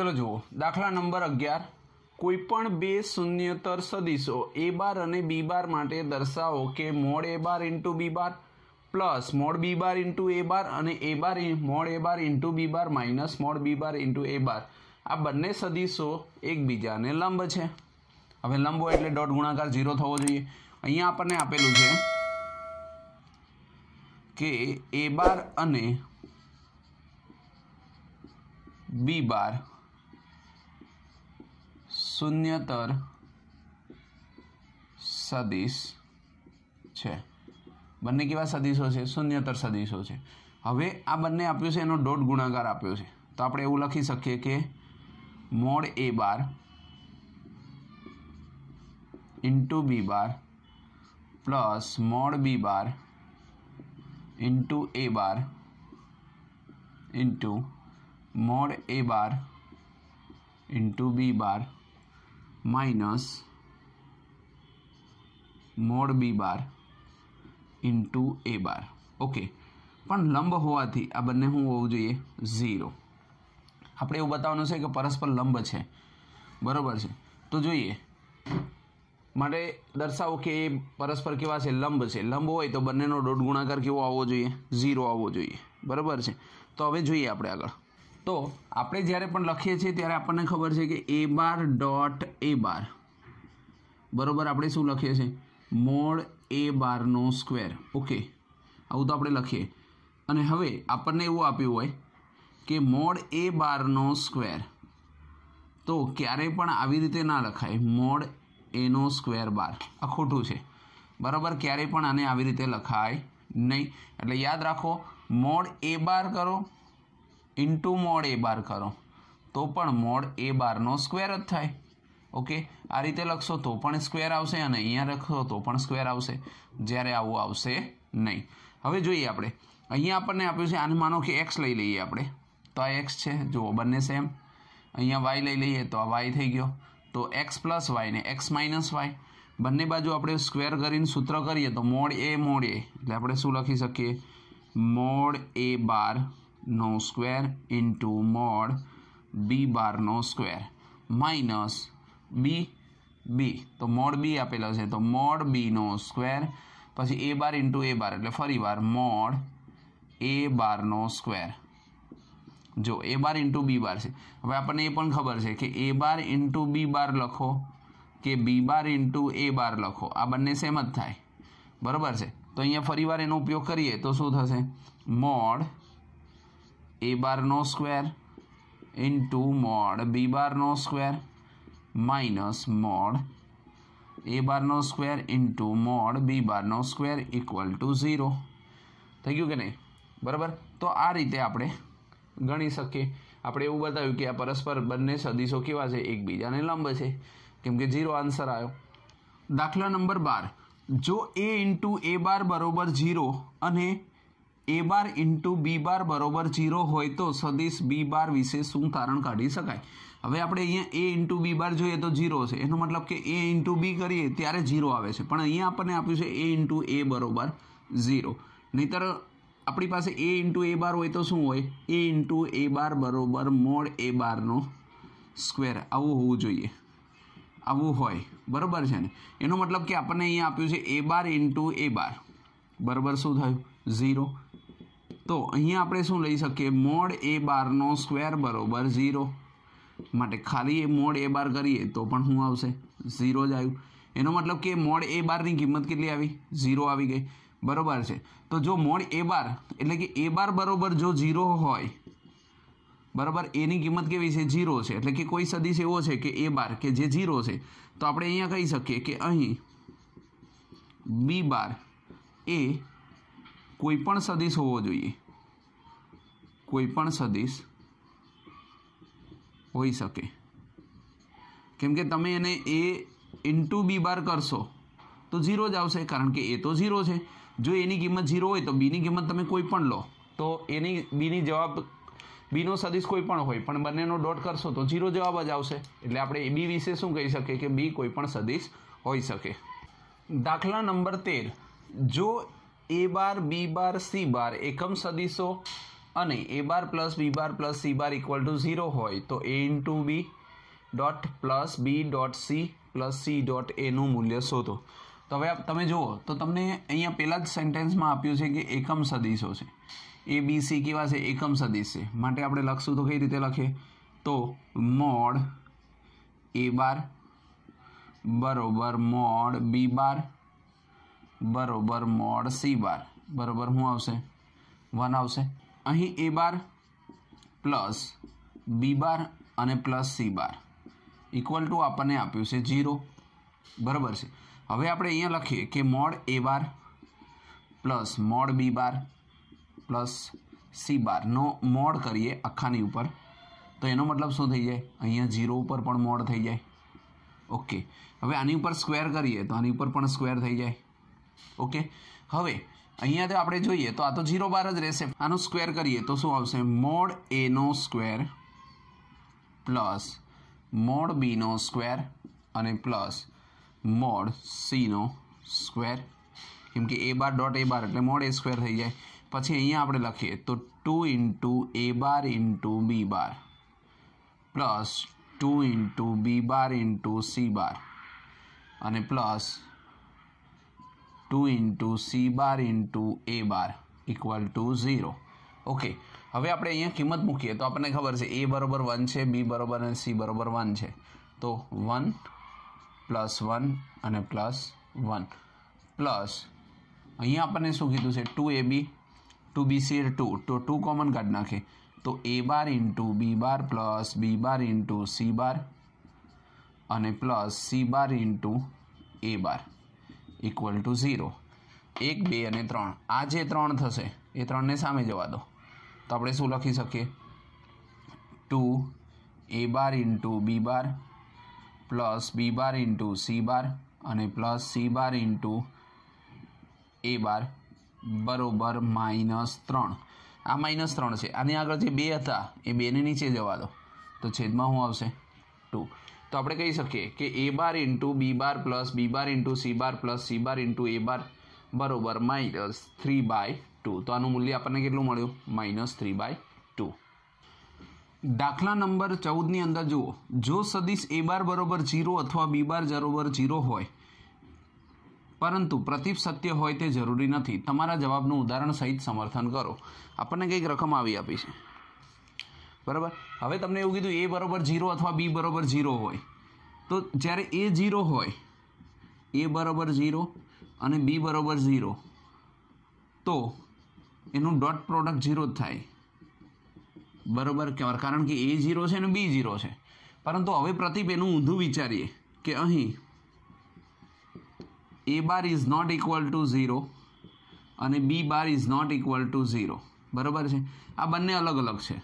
ચલો જુઓ દાખલા નંબર અગિયાર કોઈ પણ બે શૂન્યતર સદીશો એ બાર અને બી બાર માટે દર્શાવો કે mod A bar into B bar plus mod B bar into A bar અને A bar mod A bar into B bar minus mod B bar into A bar આ બંને સદીશો એકબીજાને લંબ છે હવે લંબો એટલે દોઢ ગુણાકાર ઝીરો થવો જોઈએ અહીંયા આપણને આપેલું છે કે એ બાર અને બી બાર શૂન્યતર સદિશ છે બંને કેવા સદિશો છે શૂન્યતર સદિશો છે હવે આ બંને આપ્યું છે એનો દોઢ ગુણાકાર આપ્યો છે તો આપણે એવું લખી શકીએ કે mod A bar into B bar plus mod B bar into A bar into mod A bar into B bar minus mod B bar into A bar okay પણ લંબ હોવાથી આ બંને શું હોવું જોઈએ ઝીરો આપણે એવું બતાવવાનું છે કે પરસ્પર લંબ છે બરાબર છે તો જોઈએ માટે દર્શાવો કે એ પરસ્પર કેવા છે લંબ છે લંબ હોય તો બંનેનો દોઢ ગુણાકાર કેવો આવવો જોઈએ ઝીરો આવવો જોઈએ બરાબર છે તો હવે જોઈએ આપણે આગળ તો આપણે જ્યારે પણ લખીએ છીએ ત્યારે આપણને ખબર છે કે A bar dot A bar બરાબર આપણે શું લખીએ છીએ મોડ એ બારનો સ્ક્વેર ઓકે આવું તો આપણે લખીએ અને હવે આપણને એવું આપ્યું હોય કે મોડ એ બારનો સ્ક્વેર તો ક્યારે પણ આવી રીતે ના લખાય મોડ એનો સ્ક્વેર બાર આ ખોટું છે બરાબર ક્યારેય પણ આને આવી રીતે લખાય નહીં એટલે યાદ રાખો મોડ એ બાર કરો ઇન્ટુ મોડ એ બાર કરો તો પણ મોડ એ બારનો સ્ક્વેર જ થાય ઓકે આ રીતે લખશો તો પણ સ્ક્વેર આવશે અને અહીંયા લખશો તો પણ સ્ક્વેર આવશે જ્યારે આવું આવશે નહીં હવે જોઈએ આપણે અહીંયા આપણને આપ્યું છે આને માનો કે એક્સ લઈ લઈએ આપણે તો આ એક્સ છે જુઓ બંને સેમ અહીંયા વાય લઈ લઈએ તો આ વાય થઈ ગયો તો એક્સ પ્લસ વાય ને એક્સ માઇનસ વાય બંને બાજુ આપણે સ્ક્વેર કરીને સૂત્ર કરીએ તો મોડ એ મોડ એ એટલે આપણે શું લખી શકીએ મોડ એ બાર નો સ્ક્વેર ઇન્ટુ મોડ બી બારનો સ્ક્વેર માઇનસ બી બી તો મોડ બી આપેલો છે તો મોડ બીનો સ્ક્વેર પછી એ બાર ઇન્ટુ એ બાર એટલે ફરી વાર મોડ એ બારનો સ્ક્વેર જો એ બાર ઇન્ટુ બી બાર છે હવે આપણને એ પણ ખબર છે કે એ બાર ઇન્ટુ બી બાર લખો કે બી બાર ઇન્ટુ એ બાર લખો આ બંને સેમ જ થાય બરાબર છે તો અહીંયા ફરીવાર એનો ઉપયોગ કરીએ તો શું થશે મોડ એ બારનો સ્ક્વેર ઇન્ટુ મોડ બી બારનો સ્ક્વેર માઇનસ મોડ એ બારનો સ્ક્વેર ઇન્ટુ મોડ બી બારનો સ્ક્વેર ઇક્વલ ટુ ઝીરો થઈ ગયું કે નહીં બરાબર તો આ રીતે આપણે ગણી શકીએ આપણે એવું બતાવ્યું કે આ પરસ્પર બંને સદીશો કેવા છે એકબીજાને લંબ છે કેમ કે ઝીરો આન્સર આવ્યો દાખલા નંબર બાર જો એ ઇન્ટુ એ બાર બરાબર ઝીરો અને એ બાર ઇન્ટુ બી બાર બરોબર ઝીરો હોય તો સદિશ બી બાર વિશે શું તારણ કાઢી શકાય હવે આપણે અહીંયા એ ઇન્ટુ બી બાર જોઈએ તો જીરો છે એનો મતલબ કે એ ઇન્ટુ બી કરીએ ત્યારે ઝીરો આવે છે પણ અહીંયા આપણને આપ્યું છે એ ઇન્ટુ એ બરોબર ઝીરો નહીતર આપણી પાસે એ ઇન્ટુ એ બાર હોય તો શું હોય એ ઇન્ટુ એ બાર બરોબર મોડ એ બારનો સ્ક્વેર આવું હોવું જોઈએ આવું હોય બરાબર છે ને એનો મતલબ કે આપણને અહીંયા આપ્યું છે એ બાર ઇન્ટુ એ બાર બરાબર શું થયું ઝીરો તો અહીંયા આપણે શું લઈ શકીએ મોડ એ બારનો સ્ક્વેર બરાબર ઝીરો માટે ખાલી એ મોડ એ બાર કરીએ તો પણ શું આવશે ઝીરો જ આવ્યું એનો મતલબ કે મોડ એ બારની કિંમત કેટલી આવી ઝીરો આવી ગઈ બરાબર છે તો જો મોડ એ બાર એટલે કે એ બાર બરાબર જો ઝીરો હોય બરાબર એની કિંમત કેવી છે ઝીરો છે એટલે કે કોઈ સદીશ એવો છે કે એ બાર કે જે ઝીરો છે તો આપણે અહીંયા કહી શકીએ કે અહીં બી બાર એ કોઈપણ સદીશ હોવો જોઈએ કોઈ પણ સદિશ હોઈ શકે કેમ કે તમે એને એ ઇન્ટુ બી બાર કરશો તો ઝીરો જ આવશે કારણ કે એ તો ઝીરો છે જો એની કિંમત ઝીરો હોય તો બીની કિંમત તમે કોઈ પણ લો તો એની બીની જવાબ બીનો સદિશ કોઈ પણ હોય પણ બંનેનો ડોટ કરશો તો ઝીરો જવાબ જ આવશે એટલે આપણે એ બી વિશે શું કહી શકીએ કે બી કોઈ પણ સદિશ હોઈ શકે દાખલા નંબર તેર જો એ બાર બી બાર સી બાર એકમ સદિશો અને A bar plus B bar plus C bar equal to zero હોય તો A into B dot plus B dot C plus C dot એનું મૂલ્ય શોધો તો હવે તમે જુઓ તો તમને અહીંયા પહેલાં જ સેન્ટેન્સમાં આપ્યું છે કે એકમ સદીશો છે એ બી સી કેવા છે એકમ સદીશ છે માટે આપણે લખશું તો કઈ રીતે લખીએ તો મોડ એ બાર બરોબર મોડ બી બાર બરોબર મોડ સી બાર બરોબર શું આવશે વન આવશે અહીં A bar plus B bar અને plus C bar equal to આપણને આપ્યું છે ઝીરો બરાબર છે હવે આપણે અહીંયા લખીએ કે mod A bar plus mod B bar plus C બારનો મોડ કરીએ આખાની ઉપર તો એનો મતલબ શું થઈ જાય અહીંયા ઝીરો ઉપર પણ મોડ થઈ જાય ઓકે હવે આની ઉપર સ્ક્વેર કરીએ તો આની ઉપર પણ સ્ક્વેર થઈ જાય ઓકે હવે અહીંયા તો આપણે જોઈએ તો આ તો ઝીરો બાર જ રહેશે આનું સ્ક્વેર કરીએ તો શું આવશે મોડ એનો સ્ક્વેર પ્લસ મોડ બીનો સ્ક્વેર અને પ્લસ મોડ સીનો સ્ક્વેર કેમ કે એ બાર ડોટ એ બાર એટલે મોડ એ સ્ક્વેર થઈ જાય પછી અહીંયા આપણે લખીએ તો two into A bar into B bar plus two into B bar into C bar અને plus two into C bar into A bar equal to zero okay હવે આપણે અહીંયા કિંમત મૂકીએ તો આપણને ખબર છે એ બરાબર વન છે બી બરાબર અને સી બરાબર વન છે તો વન પ્લસ વન અને પ્લસ વન પ્લસ અહીંયા આપણને શું કીધું છે two A B two B C two two two common કાઢી નાખે તો A bar into B bar plus B bar into C bar અને plus C bar into A bar equal to zero એક બે અને ત્રણ આ જે ત્રણ થશે એ ત્રણને સામે જવા દો તો આપણે શું લખી શકીએ two A bar into B bar plus B bar into C bar અને plus C bar into A bar બરોબર માઇનસ ત્રણ આ માઇનસ ત્રણ છે આની આગળ જે બે હતા એ બેને નીચે જવા દો તો છેદમાં શું આવશે ટુ તો આપણે કહી શકીએ કે A bar into B bar plus B bar into C bar plus C bar into A bar બરાબર માઇનસ થ્રી બાય ટુ તો આનું મૂલ્ય આપણને કેટલું મળ્યું માઇનસ થ્રી બાય ટુ દાખલા નંબર ચૌદની અંદર જુઓ જો સદીશ એ બાર બરાબર જીરો અથવા બી બાર બરાબર જીરો હોય પરંતુ પ્રતિપ સત્ય હોય તે જરૂરી નથી તમારા જવાબનું ઉદાહરણ સહિત સમર્થન કરો આપણને કંઈક રકમ આવી આપી છે બરાબર હવે તમને એવું કીધું એ બરાબર ઝીરો અથવા બી બરાબર ઝીરો હોય તો જ્યારે એ ઝીરો હોય એ બરાબર ઝીરો અને બી બરાબર ઝીરો તો એનું ડોટ પ્રોડક્ટ ઝીરો જ થાય બરાબર કહેવાય કારણ કે એ ઝીરો છે અને બી ઝીરો છે પરંતુ હવે પ્રતિપ એનું ઊંધું વિચારીએ કે અહીં A bar is not equal to zero અને B bar is not equal to zero બરાબર છે આ બંને અલગ અલગ છે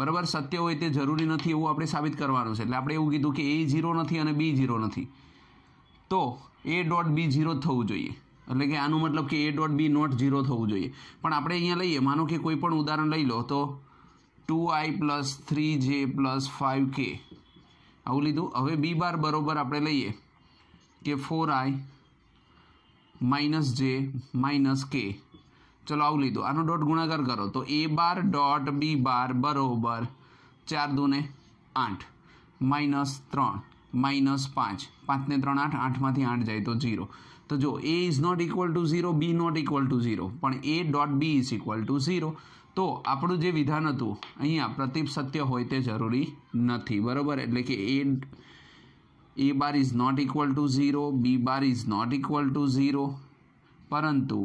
બરાબર સત્ય હોય તે જરૂરી નથી એવું આપણે સાબિત કરવાનું છે એટલે આપણે એવું કીધું કે એ ઝીરો નથી અને બી ઝીરો નથી તો એ ડોટ બી ઝીરો થવું જોઈએ એટલે કે આનું મતલબ કે A dot B not zero થવું જોઈએ પણ આપણે અહીંયા લઈએ માનો કે કોઈ પણ ઉદાહરણ લઈ લો તો two I plus three J plus five K આવું લીધું હવે બી બાર બરાબર આપણે લઈએ કે four I minus J minus K ચલો આવું લીધું આનો ડોટ ગુણાકાર કરો તો એ બાર ડોટ બી બાર બરોબર ચાર દૂને આઠ માઇનસ ત્રણ માઇનસ પાંચ પાંચને ત્રણ આઠ આઠમાંથી આઠ જાય તો ઝીરો તો જો A is not equal to zero B not equal to zero પણ A dot B is equal to zero તો આપણું જે વિધાન હતું અહીંયા પ્રતિપ સત્ય હોય તે જરૂરી નથી બરાબર એટલે કે A A bar is not equal to zero B bar is not equal to zero પરંતુ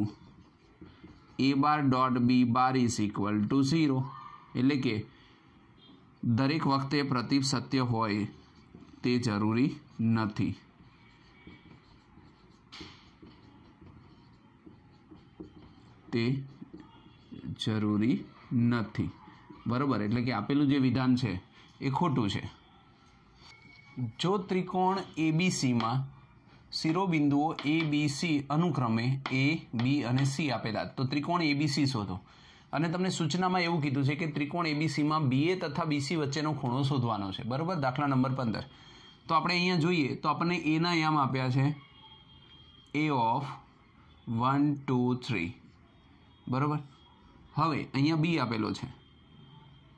A bar dot B bar is equal to zero એટલે કે દરેક વખતે પ્રતીપ સત્ય હોય તે જરૂરી નથી તે જરૂરી નથી બરાબર એટલે કે આપેલું જે વિધાન છે એ ખોટું છે જો ત્રિકોણ એબીસીમાં શિરોબિંદુઓ એ બી સી અનુક્રમે એ બી અને સી આપેલા તો ત્રિકોણ એબીસી શોધો અને તમને સૂચનામાં એવું કીધું છે કે ત્રિકોણ એબીસીમાં બીએ તથા બીસી વચ્ચેનો ખૂણો શોધવાનો છે બરાબર દાખલા નંબર પંદર તો આપણે અહીંયા જોઈએ તો આપણને એના યામ આપ્યા છે A of one two three બરાબર હવે અહીંયા બી આપેલો છે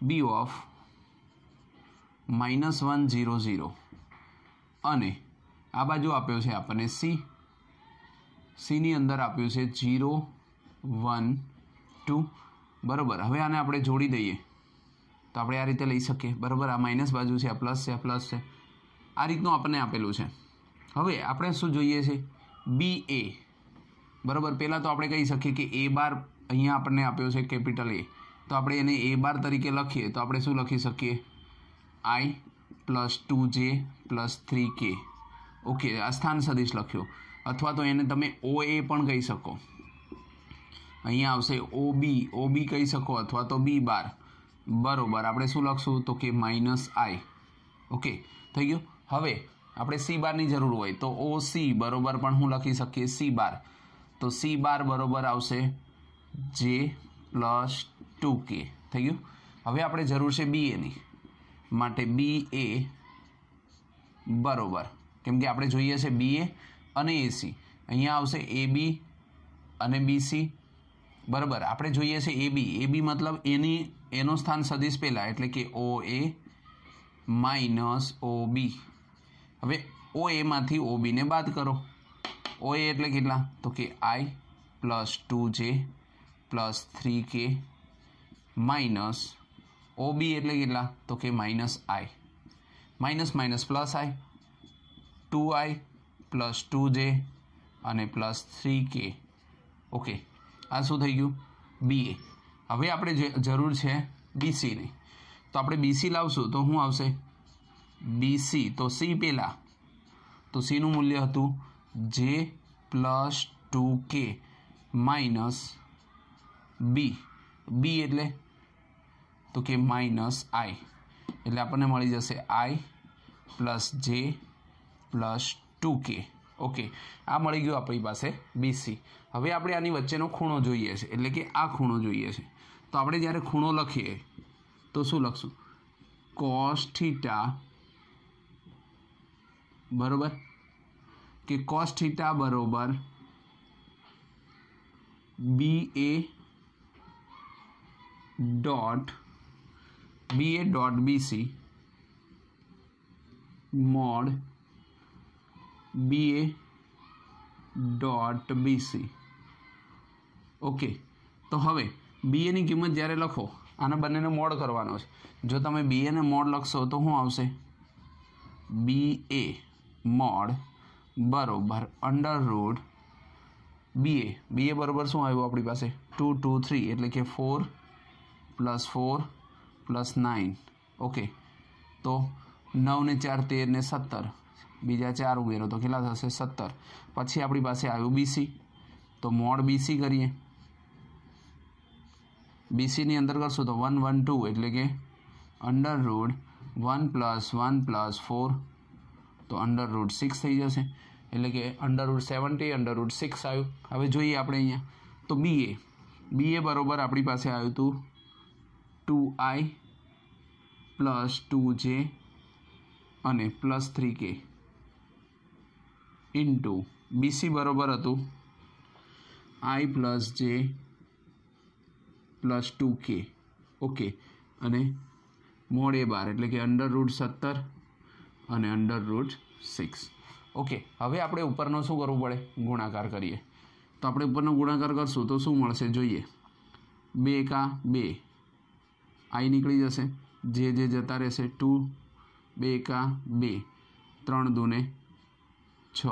B of minus one zero zero અને આ બાજુ આપ્યો છે આપણને સી સીની અંદર આપ્યું છે જીરો વન ટુ બરાબર હવે આને આપણે જોડી દઈએ તો આપણે આ રીતે લઈ શકીએ બરાબર આ માઇનસ બાજુ છે આ પ્લસ છે પ્લસ છે આ રીતનું આપણને આપેલું છે હવે આપણે શું જોઈએ છે બી એ બરાબર પહેલાં તો આપણે કહી શકીએ કે એ બાર અહીંયા આપણને આપ્યો છે કેપિટલ એ તો આપણે એને એ બાર તરીકે લખીએ તો આપણે શું લખી શકીએ I plus two J plus three K okay આ સ્થાન સદીશ લખ્યો અથવા તો એને તમે ઓ એ પણ કહી શકો અહીંયા આવશે ઓ બી ઓ બી કહી શકો અથવા તો બી બાર બરોબર આપણે શું લખશું તો કે માઇનસ આઈ ઓકે થઈ ગયું હવે આપણે સી બારની જરૂર હોય તો ઓ સી બરોબર પણ હું લખી શકીએ સી બાર તો સી બાર બરોબર આવશે જે પ્લસ ટુ કે થઈ ગયું હવે આપણે જરૂર છે બી એની માટે બી એ બરોબર કેમ કે આપણે જોઈએ છે બી એ અને એસી અહીંયા આવશે એ બી અને બીસી બરાબર આપણે જોઈએ છે એ બી એ બી મતલબ એની એનું સ્થાન સદીશ પહેલાં એટલે કે ઓ એ માઇનસ ઓ બી હવે ઓ એમાંથી ઓ બીને બાદ કરો ઓ એ એટલે કેટલા તો કે I plus two J plus three K minus O B એટલે કેટલા તો કે minus I minus minus plus I two I plus two J અને પ્લસ થ્રી કે ઓકે આ શું થઈ ગયું બી એ હવે આપણે જે જરૂર છે બીસીની તો આપણે બીસી લાવશું તો શું આવશે બીસી તો સી પહેલાં તો સીનું મૂલ્ય હતું J plus two K minus B B એટલે તો કે માઇનસ આઈ એટલે આપણને મળી જશે I plus J plus two K okay આ મળી ગયું આપણી પાસે બીસી હવે આપણે આની વચ્ચેનો ખૂણો જોઈએ છે એટલે કે આ ખૂણો જોઈએ છે તો આપણે જ્યારે ખૂણો લખીએ તો શું લખશું કોસ બરોબર કે કોસ બરોબર B A dot B A dot BC mod B A dot BC okay તો હવે બી એની કિંમત જ્યારે લખો આને બંનેને મોડ કરવાનો છે જો તમે બી એને મોડ લખશો તો શું આવશે બી એ મોડ બરોબર under root B A B A બરોબર શું આવ્યું આપણી પાસે ટુ ટુ થ્રી એટલે કે four plus four plus nine okay તો નવ ને ચાર તેર ને સત્તર બીજા ચાર ઉમેરો તો કેટલા થશે 17 પછી આપણી પાસે આવ્યું બીસી તો મોડ બીસી કરીએ બીસી ની અંદર ગણો તો 1 1 2 એટલે કે અંડર રૂટ 1 + 1 + 4 તો અંડર રૂટ 6 થઈ જશે એટલે કે અંડર રૂટ 70 અંડર રૂટ 6 આવ્યું હવે જોઈએ આપણે અહીંયા તો BA BA બરાબર આપણી પાસે આવ્યુંતું 2i + 2j અને + 3k ઇન્ટુ બીસી બરાબર હતું I plus J plus two K okay અને મોડે બાર એટલે કે અંડર રૂટ સત્તર અને અંડર રૂટ સિક્સ ઓકે હવે આપણે ઉપરનો શું કરવું પડે ગુણાકાર કરીએ તો આપણે ઉપરનો ગુણાકાર કરશું તો શું મળશે જોઈએ બે કા બે આઈ નીકળી જશે જે જે જતા રહેશે ટુ બે કા બે ત્રણ દૂને છ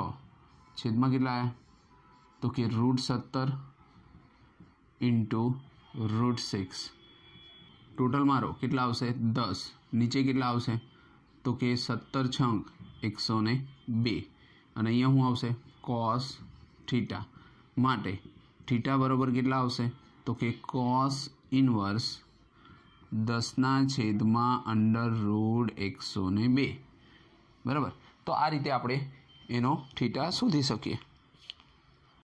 છેદમાં કેટલા આવ્યા તો કે રૂટ સત્તર ઇન્ટુ રૂટ સિક્સ ટોટલ મારો કેટલા આવશે દસ નીચે કેટલા આવશે તો કે સત્તર છંક એકસો ને બે અને અહીંયા શું આવશે કોસ થીટા માટે થીટા બરાબર કેટલા આવશે તો કે કોસ ઇનવર્સ દસના છેદમાં અંડર રૂડ એકસો ને બે બરાબર તો આ રીતે આપણે એનો થીટા શોધી શકીએ